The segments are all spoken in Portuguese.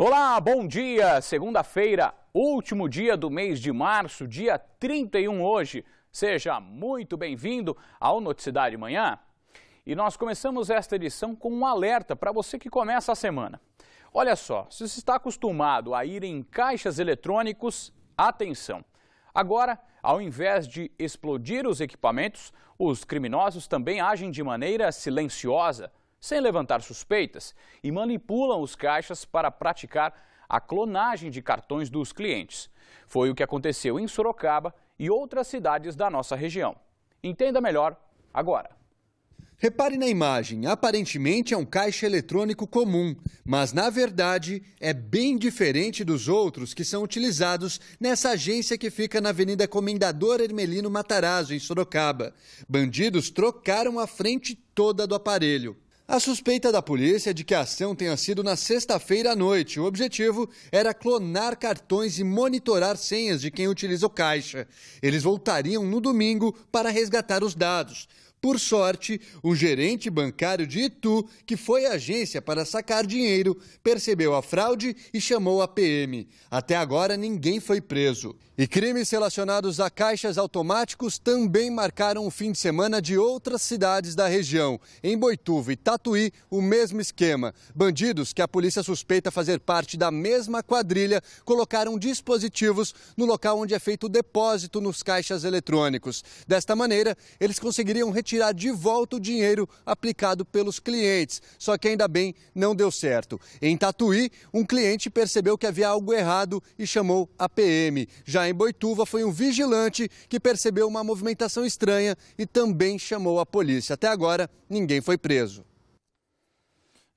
Olá, bom dia! Segunda-feira, último dia do mês de março, dia 31 hoje. Seja muito bem-vindo ao Noticidade Manhã. E nós começamos esta edição com um alerta para você que começa a semana. Olha só, se você está acostumado a ir em caixas eletrônicos, atenção. Agora, ao invés de explodir os equipamentos, os criminosos também agem de maneira silenciosa, sem levantar suspeitas, e manipulam os caixas para praticar a clonagem de cartões dos clientes. Foi o que aconteceu em Sorocaba e outras cidades da nossa região. Entenda melhor agora. Repare na imagem, aparentemente é um caixa eletrônico comum, mas na verdade é bem diferente dos outros que são utilizados nessa agência que fica na Avenida Comendador Hermelino Matarazzo, em Sorocaba. Bandidos trocaram a frente toda do aparelho. A suspeita da polícia é de que a ação tenha sido na sexta-feira à noite. O objetivo era clonar cartões e monitorar senhas de quem utiliza o caixa. Eles voltariam no domingo para resgatar os dados. Por sorte, um gerente bancário de Itu, que foi à agência para sacar dinheiro, percebeu a fraude e chamou a PM. Até agora, ninguém foi preso. E crimes relacionados a caixas automáticos também marcaram o fim de semana de outras cidades da região. Em Boituva e Tatuí, o mesmo esquema. Bandidos que a polícia suspeita fazer parte da mesma quadrilha colocaram dispositivos no local onde é feito o depósito nos caixas eletrônicos. Desta maneira, eles conseguiriam retirar tirar de volta o dinheiro aplicado pelos clientes. Só que ainda bem não deu certo. Em Tatuí, um cliente percebeu que havia algo errado e chamou a PM. Já em Boituva, foi um vigilante que percebeu uma movimentação estranha e também chamou a polícia. Até agora, ninguém foi preso.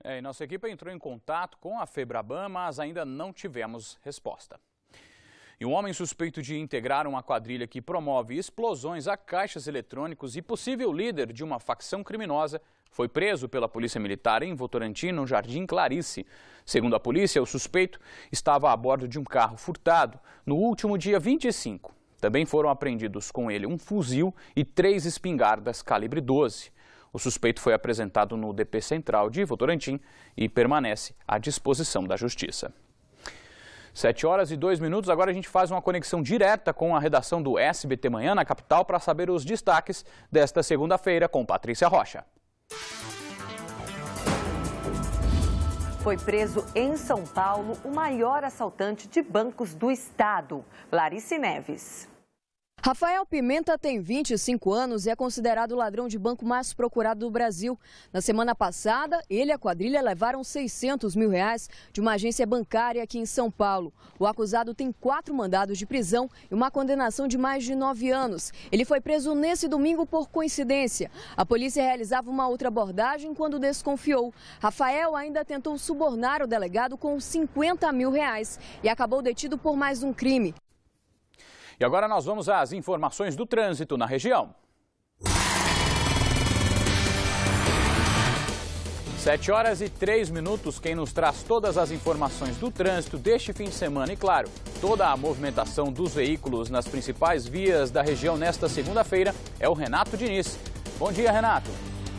É, nossa equipe entrou em contato com a Febraban, mas ainda não tivemos resposta. E um homem suspeito de integrar uma quadrilha que promove explosões a caixas eletrônicos e possível líder de uma facção criminosa foi preso pela Polícia Militar em Votorantim, no Jardim Clarice. Segundo a polícia, o suspeito estava a bordo de um carro furtado no último dia 25. Também foram apreendidos com ele um fuzil e três espingardas calibre 12. O suspeito foi apresentado no DP Central de Votorantim e permanece à disposição da Justiça. 7 horas e 2 minutos. Agora a gente faz uma conexão direta com a redação do SBT Manhã na capital para saber os destaques desta segunda-feira com Patrícia Rocha. Foi preso em São Paulo o maior assaltante de bancos do estado, Larice Neves. Rafael Pimenta tem 25 anos e é considerado o ladrão de banco mais procurado do Brasil. Na semana passada, ele e a quadrilha levaram 600 mil reais de uma agência bancária aqui em São Paulo. O acusado tem quatro mandados de prisão e uma condenação de mais de nove anos. Ele foi preso nesse domingo por coincidência. A polícia realizava uma outra abordagem quando desconfiou. Rafael ainda tentou subornar o delegado com 50 mil reais e acabou detido por mais um crime. E agora nós vamos às informações do trânsito na região. 7 horas e 3 minutos, quem nos traz todas as informações do trânsito deste fim de semana e, claro, toda a movimentação dos veículos nas principais vias da região nesta segunda-feira é o Renato Diniz. Bom dia, Renato.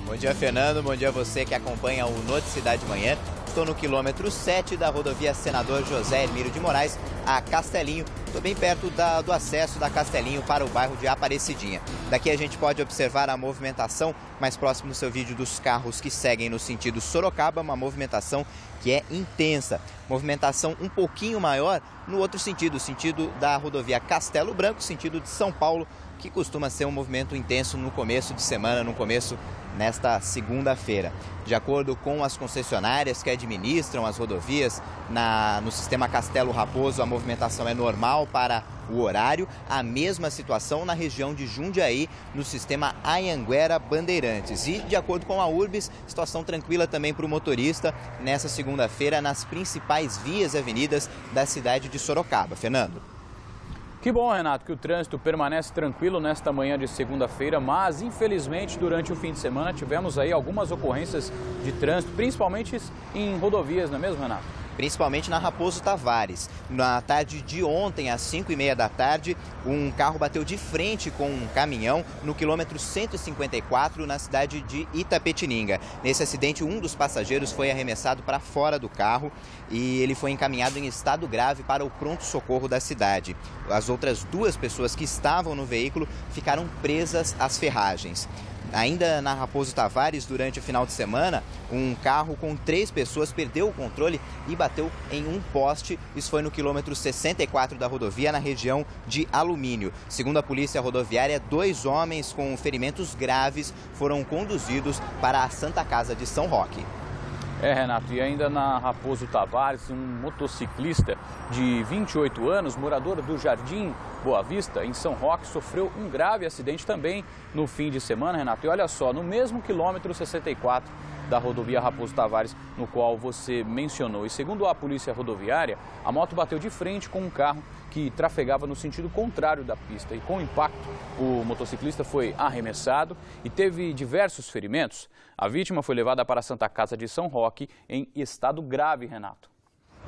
Bom dia, Fernando. Bom dia a você que acompanha o Noticidade Manhã. Estou no quilômetro 7 da rodovia Senador José Emílio de Moraes a Castelinho. Estou bem perto da, do acesso da Castelinho para o bairro de Aparecidinha. Daqui a gente pode observar a movimentação mais próximo do seu vídeo dos carros que seguem no sentido Sorocaba, uma movimentação que é intensa. Movimentação um pouquinho maior no outro sentido, sentido da rodovia Castelo Branco, sentido de São Paulo, que costuma ser um movimento intenso no começo de semana, no começo nesta segunda-feira. De acordo com as concessionárias que administram as rodovias na, no sistema Castelo Raposo, a movimentação é normal para o horário. A mesma situação na região de Jundiaí, no sistema Anhanguera Bandeirantes. E, de acordo com a URBS, situação tranquila também para o motorista nessa segunda-feira nas principais vias e avenidas da cidade de Sorocaba. Fernando. Que bom, Renato, que o trânsito permanece tranquilo nesta manhã de segunda-feira, mas infelizmente durante o fim de semana tivemos aí algumas ocorrências de trânsito, principalmente em rodovias, não é mesmo, Renato? principalmente na Raposo Tavares. Na tarde de ontem, às 5 e meia da tarde, um carro bateu de frente com um caminhão no quilômetro 154 na cidade de Itapetininga. Nesse acidente, um dos passageiros foi arremessado para fora do carro e ele foi encaminhado em estado grave para o pronto-socorro da cidade. As outras duas pessoas que estavam no veículo ficaram presas às ferragens. Ainda na Raposo Tavares, durante o final de semana, um carro com três pessoas perdeu o controle e bateu em um poste. Isso foi no quilômetro 64 da rodovia, na região de Alumínio. Segundo a polícia rodoviária, dois homens com ferimentos graves foram conduzidos para a Santa Casa de São Roque. É, Renato, e ainda na Raposo Tavares, um motociclista de 28 anos, morador do Jardim Boa Vista, em São Roque, sofreu um grave acidente também no fim de semana, Renato. E olha só, no mesmo quilômetro 64, da rodovia Raposo Tavares, no qual você mencionou. E segundo a polícia rodoviária, a moto bateu de frente com um carro que trafegava no sentido contrário da pista. E com o impacto, o motociclista foi arremessado e teve diversos ferimentos. A vítima foi levada para a Santa Casa de São Roque em estado grave, Renato.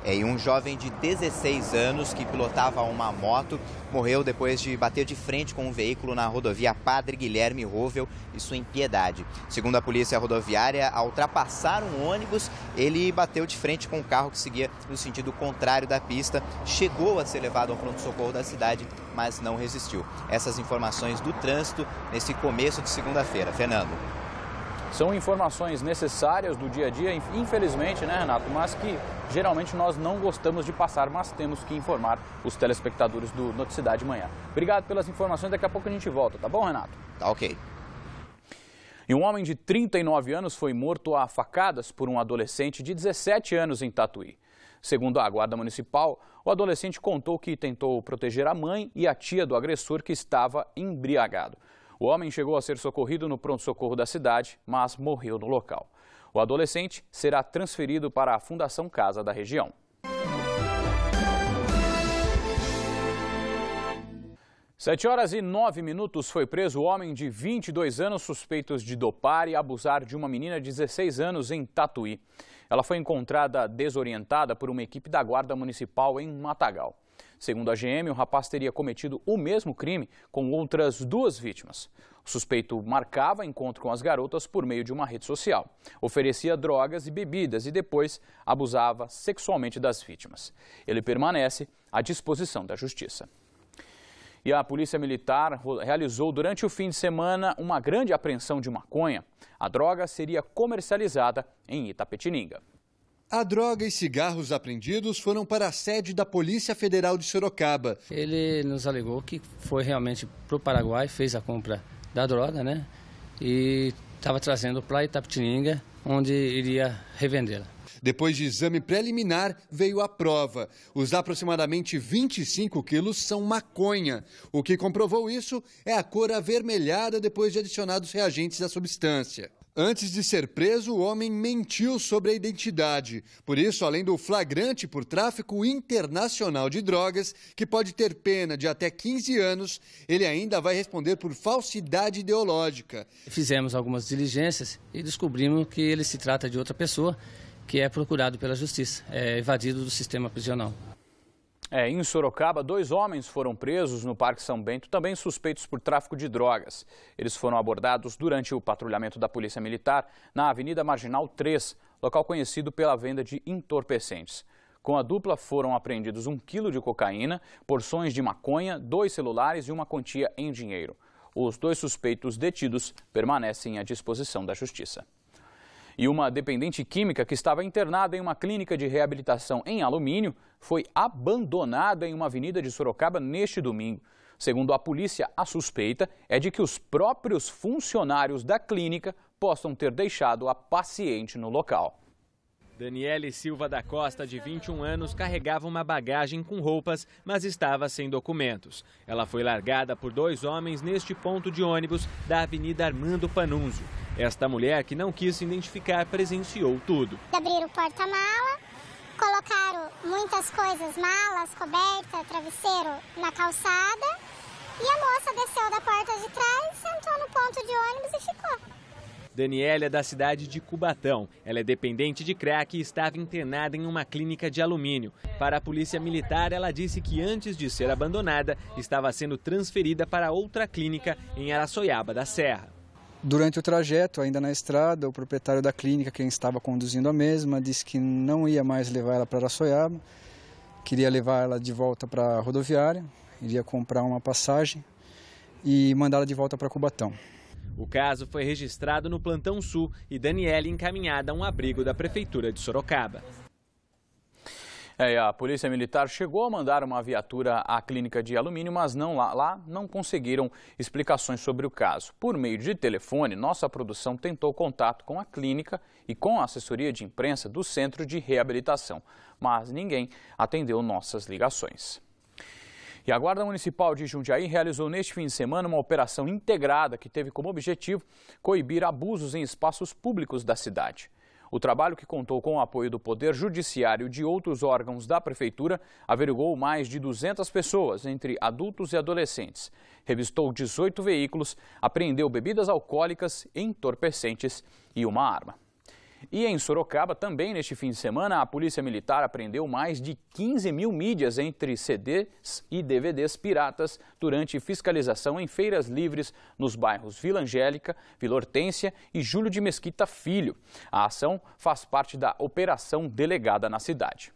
É, e um jovem de 16 anos que pilotava uma moto morreu depois de bater de frente com um veículo na rodovia Padre Guilherme Rovel, isso em Piedade. Segundo a polícia rodoviária, ao ultrapassar um ônibus, ele bateu de frente com um carro que seguia no sentido contrário da pista, chegou a ser levado ao pronto-socorro da cidade, mas não resistiu. Essas informações do trânsito nesse começo de segunda-feira. Fernando. São informações necessárias do dia a dia, infelizmente, né, Renato? Mas que geralmente nós não gostamos de passar, mas temos que informar os telespectadores do Noticidade Manhã. Obrigado pelas informações, daqui a pouco a gente volta, tá bom, Renato? Tá ok. E um homem de 39 anos foi morto a facadas por um adolescente de 17 anos em Tatuí. Segundo a Guarda Municipal, o adolescente contou que tentou proteger a mãe e a tia do agressor que estava embriagado. O homem chegou a ser socorrido no pronto-socorro da cidade, mas morreu no local. O adolescente será transferido para a Fundação Casa da região. Sete horas e nove minutos foi preso o homem de 22 anos suspeitos de dopar e abusar de uma menina de 16 anos em Tatuí. Ela foi encontrada desorientada por uma equipe da Guarda Municipal em Matagal. Segundo a GM, o rapaz teria cometido o mesmo crime com outras duas vítimas. O suspeito marcava encontro com as garotas por meio de uma rede social, oferecia drogas e bebidas e depois abusava sexualmente das vítimas. Ele permanece à disposição da justiça. E a Polícia Militar realizou durante o fim de semana uma grande apreensão de maconha. A droga seria comercializada em Itapetininga. A droga e cigarros apreendidos foram para a sede da Polícia Federal de Sorocaba. Ele nos alegou que foi realmente para o Paraguai, fez a compra da droga, né? E estava trazendo para Itapetininga, onde iria revendê-la. Depois de exame preliminar, veio a prova. Os aproximadamente 25 quilos são maconha. O que comprovou isso é a cor avermelhada depois de adicionados reagentes à substância. Antes de ser preso, o homem mentiu sobre a identidade. Por isso, além do flagrante por tráfico internacional de drogas, que pode ter pena de até 15 anos, ele ainda vai responder por falsidade ideológica. Fizemos algumas diligências e descobrimos que ele se trata de outra pessoa que é procurado pela justiça, é evadido do sistema prisional. É, em Sorocaba, dois homens foram presos no Parque São Bento, também suspeitos por tráfico de drogas. Eles foram abordados durante o patrulhamento da Polícia Militar na Avenida Marginal 3, local conhecido pela venda de entorpecentes. Com a dupla foram apreendidos um quilo de cocaína, porções de maconha, dois celulares e uma quantia em dinheiro. Os dois suspeitos detidos permanecem à disposição da Justiça. E uma dependente química que estava internada em uma clínica de reabilitação em alumínio foi abandonada em uma avenida de Sorocaba neste domingo. Segundo a polícia, a suspeita é de que os próprios funcionários da clínica possam ter deixado a paciente no local. Daniele Silva da Costa, de 21 anos, carregava uma bagagem com roupas, mas estava sem documentos. Ela foi largada por dois homens neste ponto de ônibus da Avenida Armando Panunzio. Esta mulher, que não quis se identificar, presenciou tudo. Abriram o porta-mala, colocaram muitas coisas, malas, coberta, travesseiro na calçada e a moça desceu da porta de trás, sentou no ponto de ônibus e ficou. Daniela é da cidade de Cubatão. Ela é dependente de crack e estava internada em uma clínica de alumínio. Para a polícia militar, ela disse que antes de ser abandonada, estava sendo transferida para outra clínica em Araçoiaba da Serra. Durante o trajeto, ainda na estrada, o proprietário da clínica, quem estava conduzindo a mesma, disse que não ia mais levar ela para Araçoiaba, queria levar ela de volta para a rodoviária, iria comprar uma passagem e mandá-la de volta para Cubatão. O caso foi registrado no Plantão Sul e Daniela encaminhada a um abrigo da Prefeitura de Sorocaba. É, a Polícia Militar chegou a mandar uma viatura à clínica de alumínio, mas não lá, lá não conseguiram explicações sobre o caso. Por meio de telefone, nossa produção tentou contato com a clínica e com a assessoria de imprensa do Centro de Reabilitação, mas ninguém atendeu nossas ligações. E a Guarda Municipal de Jundiaí realizou neste fim de semana uma operação integrada que teve como objetivo coibir abusos em espaços públicos da cidade. O trabalho, que contou com o apoio do Poder Judiciário e de outros órgãos da Prefeitura, averigou mais de 200 pessoas, entre adultos e adolescentes. Revistou 18 veículos, apreendeu bebidas alcoólicas, entorpecentes e uma arma. E em Sorocaba, também neste fim de semana, a Polícia Militar apreendeu mais de 15 mil mídias entre CDs e DVDs piratas durante fiscalização em feiras livres nos bairros Vila Angélica, Vila Hortência e Júlio de Mesquita Filho. A ação faz parte da Operação Delegada na cidade.